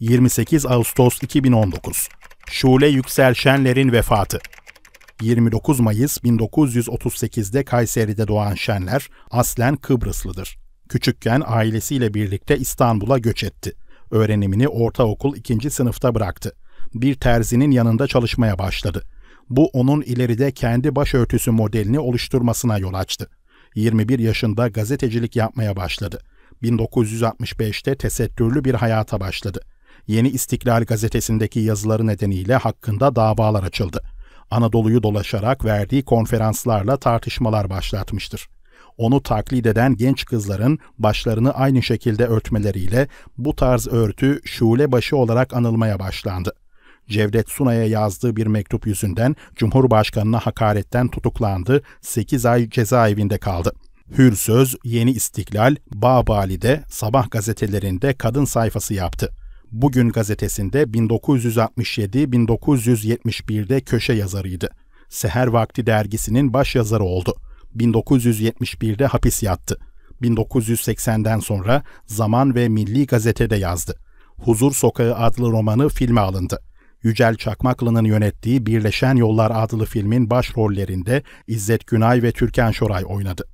28 Ağustos 2019 Şule Yüksel Şenler'in vefatı 29 Mayıs 1938'de Kayseri'de doğan Şenler aslen Kıbrıslıdır. Küçükken ailesiyle birlikte İstanbul'a göç etti. Öğrenimini ortaokul 2. sınıfta bıraktı. Bir terzinin yanında çalışmaya başladı. Bu onun ileride kendi başörtüsü modelini oluşturmasına yol açtı. 21 yaşında gazetecilik yapmaya başladı. 1965'te tesettürlü bir hayata başladı. Yeni İstiklal gazetesindeki yazıları nedeniyle hakkında davalar açıldı. Anadolu'yu dolaşarak verdiği konferanslarla tartışmalar başlatmıştır. Onu taklit eden genç kızların başlarını aynı şekilde örtmeleriyle bu tarz örtü şule başı olarak anılmaya başlandı. Cevdet Sunay'a yazdığı bir mektup yüzünden Cumhurbaşkanına hakaretten tutuklandı, 8 ay cezaevinde kaldı. Hür Söz, Yeni İstiklal, Bağbali'de, Sabah gazetelerinde kadın sayfası yaptı. Bugün gazetesinde 1967-1971'de köşe yazarıydı. Seher Vakti dergisinin baş yazarı oldu. 1971'de hapis yattı. 1980'den sonra Zaman ve Milli Gazete'de yazdı. Huzur Sokağı adlı romanı filme alındı. Yücel Çakmaklı'nın yönettiği Birleşen Yollar adlı filmin başrollerinde İzzet Günay ve Türkan Şoray oynadı.